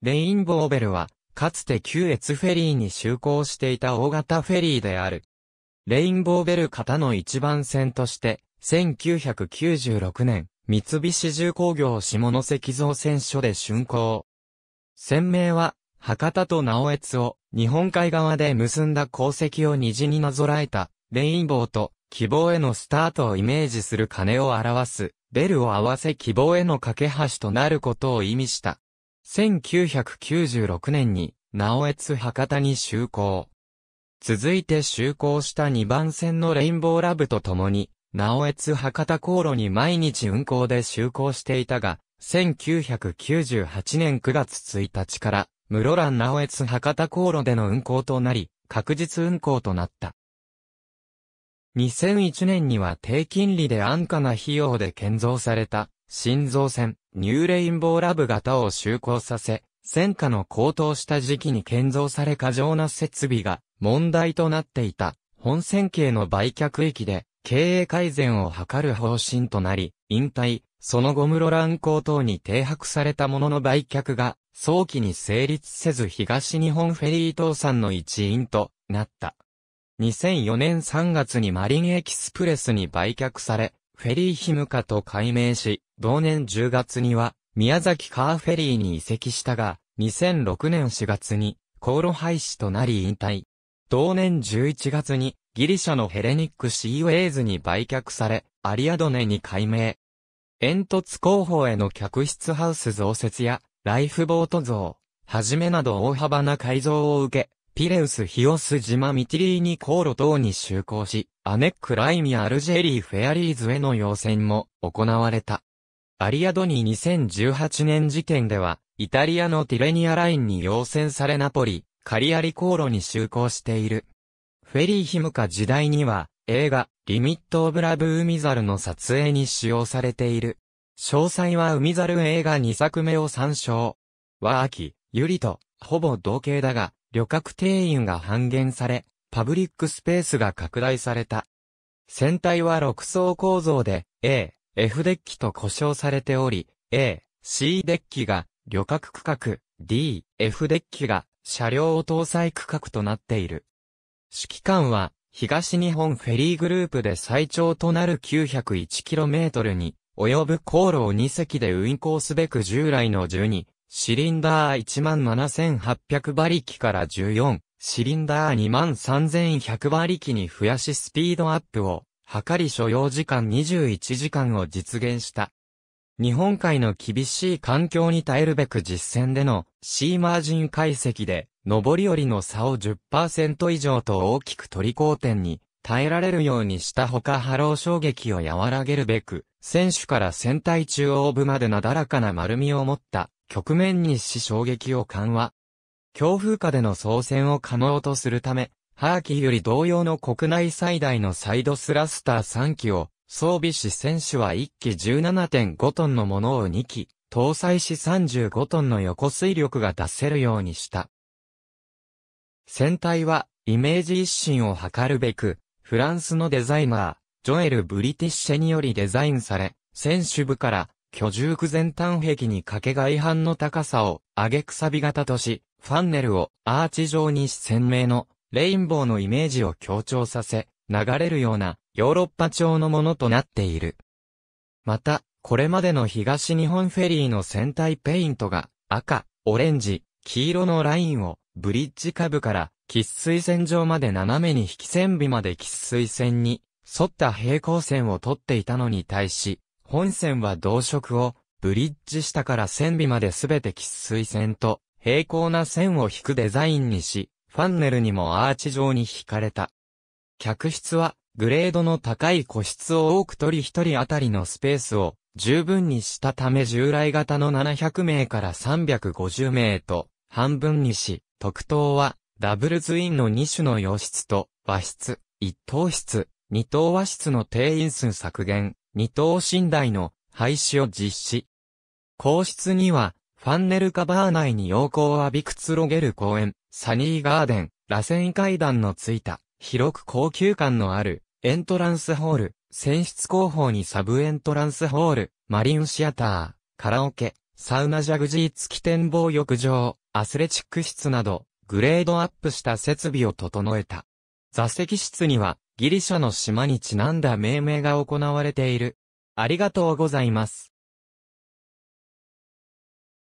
レインボーベルは、かつて旧越フェリーに就航していた大型フェリーである。レインボーベル型の一番船として、1996年、三菱重工業下関造船所で竣工。船名は、博多と直越を日本海側で結んだ功績を虹になぞらえた、レインボーと希望へのスタートをイメージする鐘を表す、ベルを合わせ希望への架け橋となることを意味した。1996年に、直江津博多に就航。続いて就航した2番線のレインボーラブと共に、直江津博多航路に毎日運行で就航していたが、1998年9月1日から、室蘭直江津博多航路での運行となり、確実運行となった。2001年には低金利で安価な費用で建造された新造船、ニューレインボーラブ型を就航させ、戦火の高騰した時期に建造され過剰な設備が問題となっていた本線系の売却域で経営改善を図る方針となり、引退、その後室蘭港等に停泊されたものの売却が早期に成立せず東日本フェリー倒産の一因となった。2004年3月にマリンエキスプレスに売却され、フェリーヒムカと改名し、同年10月には、宮崎カーフェリーに移籍したが、2006年4月に、航路廃止となり引退。同年11月に、ギリシャのヘレニックシーウェイズに売却され、アリアドネに改名。煙突広報への客室ハウス増設や、ライフボート像、はじめなど大幅な改造を受け、ピレウス・ヒオス島ミティリーニ航路等に就航し、アネック・ライミ・アルジェリー・フェアリーズへの要請も行われた。アリアドニ2018年時点では、イタリアのティレニアラインに要戦されナポリ、カリアリ航路に就航している。フェリーヒムカ時代には、映画、リミット・オブ・ラブ・海猿の撮影に使用されている。詳細は海猿映画2作目を参照。和キ、ユリと、ほぼ同型だが、旅客定員が半減され、パブリックスペースが拡大された。船体は6層構造で、A、F デッキと呼称されており、A、C デッキが旅客区画、D、F デッキが車両を搭載区画となっている。指揮官は東日本フェリーグループで最長となる 901km に及ぶ航路を2隻で運行すべく従来の12、シリンダー17800馬力から14、シリンダー23100馬力に増やしスピードアップを測り所要時間21時間を実現した。日本海の厳しい環境に耐えるべく実践でのシーマージン解析で、上り下りの差を10%以上と大きく取り交点に耐えられるようにしたほか波浪衝撃を和らげるべく、選手から船体中央部までなだらかな丸みを持った局面にし衝撃を緩和。強風下での操船を可能とするため、ハーキーより同様の国内最大のサイドスラスター3機を装備し選手は1機17.5トンのものを2機搭載し35トンの横水力が出せるようにした。船体はイメージ一新を図るべく、フランスのデザイナー、ジョエル・ブリティッシェによりデザインされ、船首部から居住区前端壁に掛け外反の高さを上げくさび型とし、ファンネルをアーチ状にし鮮明のレインボーのイメージを強調させ、流れるようなヨーロッパ調のものとなっている。また、これまでの東日本フェリーの船体ペイントが赤、オレンジ、黄色のラインをブリッジ下部から喫水線上まで斜めに引き線尾まで喫水線に沿った平行線を取っていたのに対し、本線は同色をブリッジ下から線尾まで全て喫水線と平行な線を引くデザインにし、ファンネルにもアーチ状に引かれた。客室は、グレードの高い個室を多く取り一人あたりのスペースを十分にしたため従来型の700名から350名と半分にし、特等はダブルツインの2種の洋室と和室、1等室、2等和室の定員数削減、2等寝台の廃止を実施。皇室にはファンネルカバー内に陽光を浴びくつろげる公園、サニーガーデン、螺旋階段のついた、広く高級感のある、エントランスホール、選出後方にサブエントランスホール、マリンシアター、カラオケ、サウナジャグジー付き展望浴場、アスレチック室など、グレードアップした設備を整えた。座席室には、ギリシャの島にちなんだ命名が行われている。ありがとうございます。